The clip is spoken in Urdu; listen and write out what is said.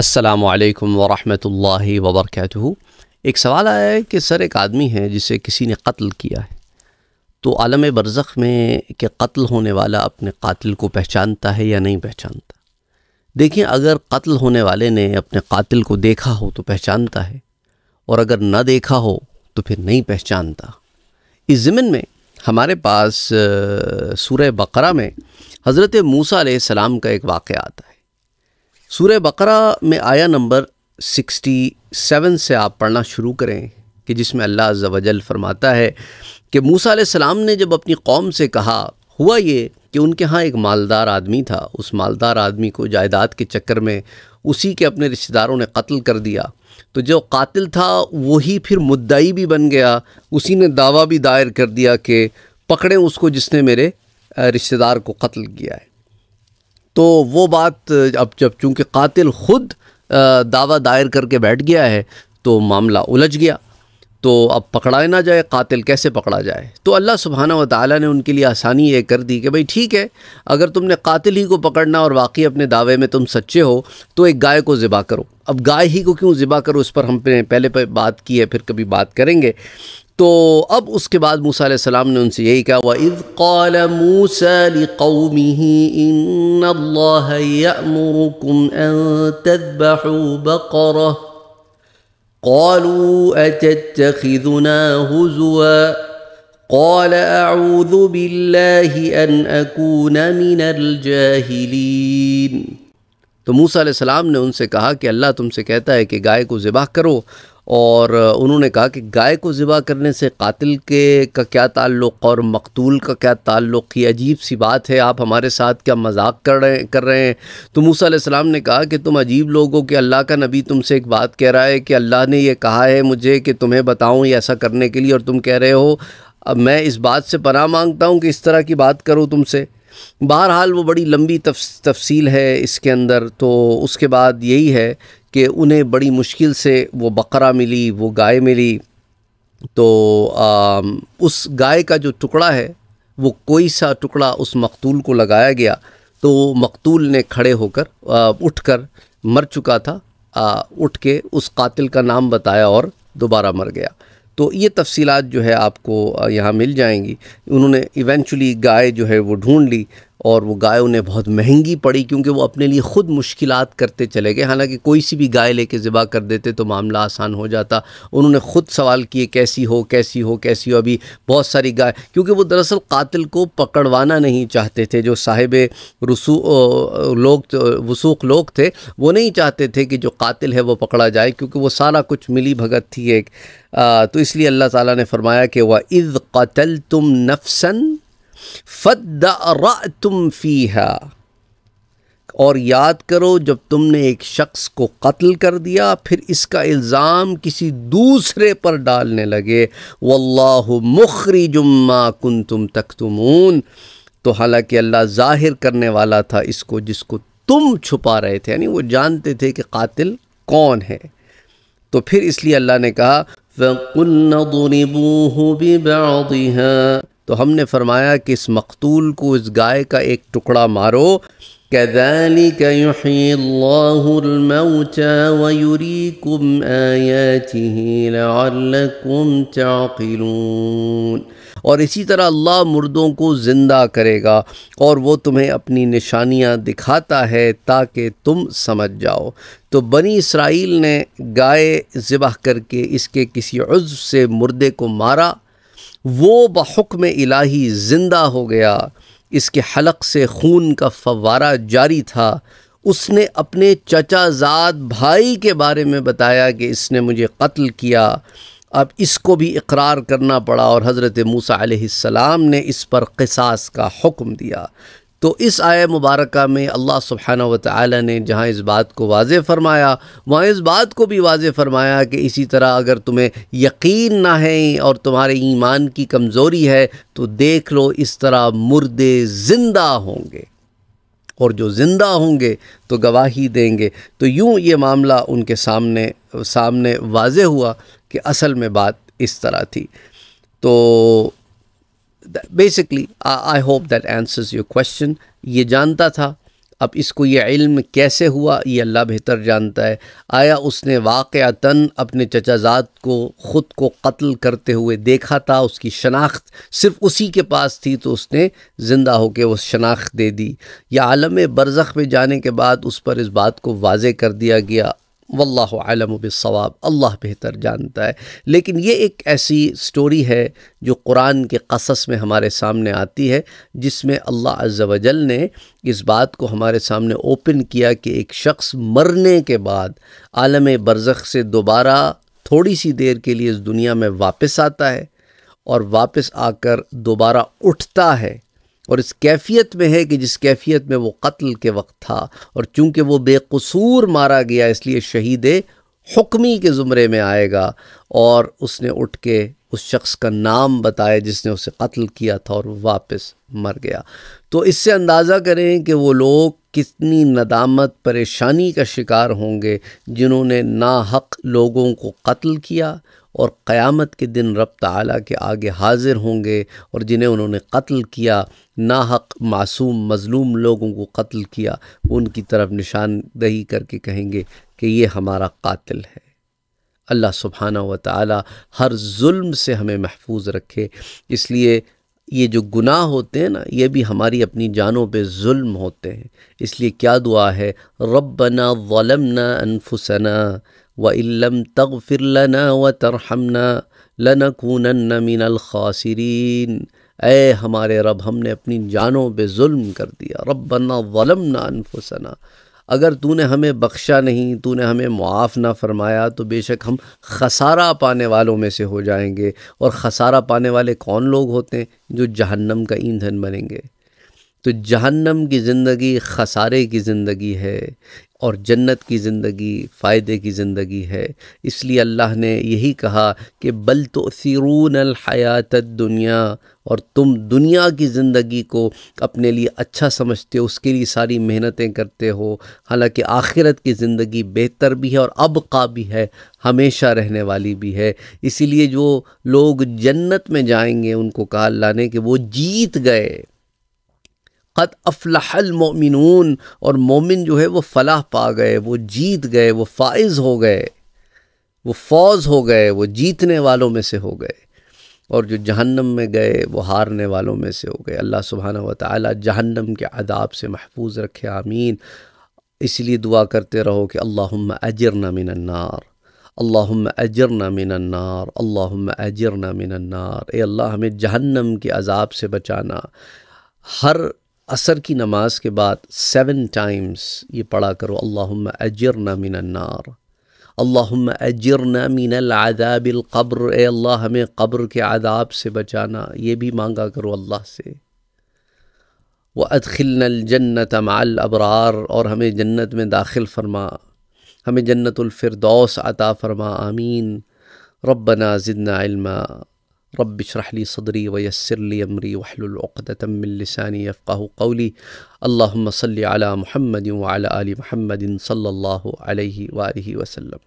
السلام علیکم ورحمۃ اللہ وبرکاتہ ایک سوال آیا ہے کہ سر ایک آدمی ہے جسے کسی نے قتل کیا ہے تو عالم برزخ میں کہ قتل ہونے والا اپنے قاتل کو پہچانتا ہے یا نہیں پہچانتا دیکھیں اگر قتل ہونے والے نے اپنے قاتل کو دیکھا ہو تو پہچانتا ہے اور اگر نہ دیکھا ہو تو پھر نہیں پہچانتا اس زمن میں ہمارے پاس سورہ بقرہ میں حضرت موسیٰ علیہ السلام کا ایک واقعہ آتا ہے سورہ بقرہ میں آیا نمبر سکسٹی سیون سے آپ پڑھنا شروع کریں کہ جس میں اللہ عز و جل فرماتا ہے کہ موسیٰ علیہ السلام نے جب اپنی قوم سے کہا ہوا یہ کہ ان کے ہاں ایک مالدار آدمی تھا اس مالدار آدمی کو جائیداد کے چکر میں اسی کے اپنے رشتہ داروں نے قتل کر دیا تو جو قاتل تھا وہی پھر مدعی بھی بن گیا اسی نے دعویٰ بھی دائر کر دیا کہ پکڑیں اس کو جس نے میرے رشتہ دار کو قتل کیا ہے تو وہ بات اب جب چونکہ قاتل خود دعویٰ دائر کر کے بیٹھ گیا ہے تو معاملہ الجھ گیا تو اب پکڑا نہ جائے قاتل کیسے پکڑا جائے تو اللہ سبحانہ و تعالیٰ نے ان کے لیے آسانی یہ کر دی کہ بھائی ٹھیک ہے اگر تم نے قاتل ہی کو پکڑنا اور واقعی اپنے دعوے میں تم سچے ہو تو ایک گائے کو ذبح کرو اب گائے ہی کو کیوں ذبح کرو اس پر ہم نے پہلے پہ بات کی ہے پھر کبھی بات کریں گے تو اب اس کے بعد موسیٰ علیہ السلام نے ان سے یہی کہا وَإِذْ قَالَ مُوسَى لِقَوْمِهِ إِنَّ اللَّهَ يَأْمُرُكُمْ أَن تَذْبَحُوا بَقَرَةً قَالُوا أَتَتَّخِذُنَا هُزُوًا قَالَ أَعُوذُ بِاللَّهِ أَنْ أَكُونَ مِنَ الْجَاهِلِينَ تو موسیٰ علیہ السلام نے ان سے کہا کہ اللہ تم سے کہتا ہے کہ گائے کو ذبح کرو اور انہوں نے کہا کہ گائے کو ذبح کرنے سے قاتل کے کا کیا تعلق اور مقتول کا کیا تعلق یہ عجیب سی بات ہے آپ ہمارے ساتھ کیا مذاق کر رہے ہیں کر رہے ہیں تو موسیٰ علیہ السلام نے کہا کہ تم عجیب لوگ ہو کہ اللہ کا نبی تم سے ایک بات کہہ رہا ہے کہ اللہ نے یہ کہا ہے مجھے کہ تمہیں بتاؤں یہ ایسا کرنے کے لیے اور تم کہہ رہے ہو اب میں اس بات سے پناہ مانگتا ہوں کہ اس طرح کی بات کروں تم سے بہرحال وہ بڑی لمبی تفصیل ہے اس کے اندر تو اس کے بعد یہی ہے کہ انہیں بڑی مشکل سے وہ بکرا ملی وہ گائے ملی تو اس گائے کا جو ٹکڑا ہے وہ کوئی سا ٹکڑا اس مقتول کو لگایا گیا تو مقتول نے کھڑے ہو کر اٹھ کر مر چکا تھا اٹھ کے اس قاتل کا نام بتایا اور دوبارہ مر گیا تو یہ تفصیلات جو ہے آپ کو یہاں مل جائیں گی انہوں نے ایونچولی گائے جو ہے وہ ڈھونڈ لی اور وہ گائے انہیں بہت مہنگی پڑی کیونکہ وہ اپنے لیے خود مشکلات کرتے چلے گئے حالانکہ کوئی سی بھی گائے لے کے ذبح کر دیتے تو معاملہ آسان ہو جاتا انہوں نے خود سوال کیے کیسی ہو کیسی ہو کیسی ہو ابھی بہت ساری گائے کیونکہ وہ دراصل قاتل کو پکڑوانا نہیں چاہتے تھے جو صاحب لوگ وسوخ لوگ تھے وہ نہیں چاہتے تھے کہ جو قاتل ہے وہ پکڑا جائے کیونکہ وہ سارا کچھ ملی بھگت تھی ایک تو اس لیے اللہ تعالیٰ نے فرمایا کہ وہ عز قتل تم نفسن تم فی اور یاد کرو جب تم نے ایک شخص کو قتل کر دیا پھر اس کا الزام کسی دوسرے پر ڈالنے لگے واللہ اللہ مخری جما کن تم تمون تو حالانکہ اللہ ظاہر کرنے والا تھا اس کو جس کو تم چھپا رہے تھے یعنی وہ جانتے تھے کہ قاتل کون ہے تو پھر اس لیے اللہ نے کہا بِبَعْضِهَا تو ہم نے فرمایا کہ اس مقتول کو اس گائے کا ایک ٹکڑا مارو تَعْقِلُونَ اور اسی طرح اللہ مردوں کو زندہ کرے گا اور وہ تمہیں اپنی نشانیاں دکھاتا ہے تاکہ تم سمجھ جاؤ تو بنی اسرائیل نے گائے ذبح کر کے اس کے کسی عز سے مردے کو مارا وہ بحکم الہی زندہ ہو گیا اس کے حلق سے خون کا فوارہ جاری تھا اس نے اپنے چچا زاد بھائی کے بارے میں بتایا کہ اس نے مجھے قتل کیا اب اس کو بھی اقرار کرنا پڑا اور حضرت موسیٰ علیہ السلام نے اس پر قصاص کا حکم دیا تو اس آئے مبارکہ میں اللہ سبحانہ و تعالی نے جہاں اس بات کو واضح فرمایا وہاں اس بات کو بھی واضح فرمایا کہ اسی طرح اگر تمہیں یقین نہ ہے اور تمہارے ایمان کی کمزوری ہے تو دیکھ لو اس طرح مردے زندہ ہوں گے اور جو زندہ ہوں گے تو گواہی دیں گے تو یوں یہ معاملہ ان کے سامنے سامنے واضح ہوا کہ اصل میں بات اس طرح تھی تو basically I hope that answers your question یہ جانتا تھا اب اس کو یہ علم کیسے ہوا یہ اللہ بہتر جانتا ہے آیا اس نے واقعتاً اپنے اپنے زاد کو خود کو قتل کرتے ہوئے دیکھا تھا اس کی شناخت صرف اسی کے پاس تھی تو اس نے زندہ ہو کے وہ شناخت دے دی یا عالم برزخ میں جانے کے بعد اس پر اس بات کو واضح کر دیا گیا واللہ عالم بالصواب اللہ بہتر جانتا ہے لیکن یہ ایک ایسی سٹوری ہے جو قرآن کے قصص میں ہمارے سامنے آتی ہے جس میں اللہ عز و جل نے اس بات کو ہمارے سامنے اوپن کیا کہ ایک شخص مرنے کے بعد عالم برزخ سے دوبارہ تھوڑی سی دیر کے لیے اس دنیا میں واپس آتا ہے اور واپس آ کر دوبارہ اٹھتا ہے اور اس کیفیت میں ہے کہ جس کیفیت میں وہ قتل کے وقت تھا اور چونکہ وہ بے قصور مارا گیا اس لیے شہید حکمی کے زمرے میں آئے گا اور اس نے اٹھ کے اس شخص کا نام بتایا جس نے اسے قتل کیا تھا اور واپس مر گیا تو اس سے اندازہ کریں کہ وہ لوگ کتنی ندامت پریشانی کا شکار ہوں گے جنہوں نے نا حق لوگوں کو قتل کیا اور قیامت کے دن رب تعالیٰ کے آگے حاضر ہوں گے اور جنہیں انہوں نے قتل کیا ناحق معصوم مظلوم لوگوں کو قتل کیا ان کی طرف نشاندہی کر کے کہیں گے کہ یہ ہمارا قاتل ہے اللہ سبحانہ و تعالیٰ ہر ظلم سے ہمیں محفوظ رکھے اس لیے یہ جو گناہ ہوتے ہیں نا یہ بھی ہماری اپنی جانوں پہ ظلم ہوتے ہیں اس لیے کیا دعا ہے رب ظلمنا ولم انفسنا وَإِن علم تَغْفِرْ لَنَا وَتَرْحَمْنَا لَنَكُونَنَّ مِنَ الْخَاسِرِينَ اے ہمارے رب ہم نے اپنی جانوں پہ ظلم کر دیا ربنا ظلمنا انفسنا اگر تو نے ہمیں بخشا نہیں تو نے ہمیں معاف نہ فرمایا تو بے شک ہم خسارہ پانے والوں میں سے ہو جائیں گے اور خسارہ پانے والے کون لوگ ہوتے ہیں جو جہنم کا ایندھن بنیں گے تو جہنم کی زندگی خسارے کی زندگی ہے اور جنت کی زندگی فائدے کی زندگی ہے اس لیے اللہ نے یہی کہا کہ بل تو سیرون الحیات دنیا اور تم دنیا کی زندگی کو اپنے لیے اچھا سمجھتے ہو اس کے لیے ساری محنتیں کرتے ہو حالانکہ آخرت کی زندگی بہتر بھی ہے اور ابقا بھی ہے ہمیشہ رہنے والی بھی ہے اسی لیے جو لوگ جنت میں جائیں گے ان کو کہا اللہ نے کہ وہ جیت گئے قد افلح المؤمنون اور مومن جو ہے وہ فلاح پا گئے وہ جیت گئے وہ فائز ہو گئے وہ فوز ہو گئے وہ جیتنے والوں میں سے ہو گئے اور جو جہنم میں گئے وہ ہارنے والوں میں سے ہو گئے اللہ سبحانہ و تعالیٰ جہنم کے عذاب سے محفوظ رکھے آمین اس لیے دعا کرتے رہو کہ اللہم اجرنا من النار اللہم اجرنا من النار اللہم اجرنا من النار اے اللہ ہمیں جہنم کے عذاب سے بچانا ہر عصر کی نماز کے بعد سیون ٹائمز یہ پڑھا کرو اللہم اجرنا من النار اللہم اجرنا من العذاب القبر اے اللہ ہمیں قبر کے عذاب سے بچانا یہ بھی مانگا کرو اللہ سے وہ ادخلن الجنت ام البرار اور ہمیں جنت میں داخل فرما ہمیں جنت الفردوس عطا فرما آمین ربنا زدنا علما رب اشرح لي صدري ويسر لي امري واحلل عقدة من لساني يفقه قولي اللهم صل على محمد وعلى ال محمد صلى الله عليه واله وسلم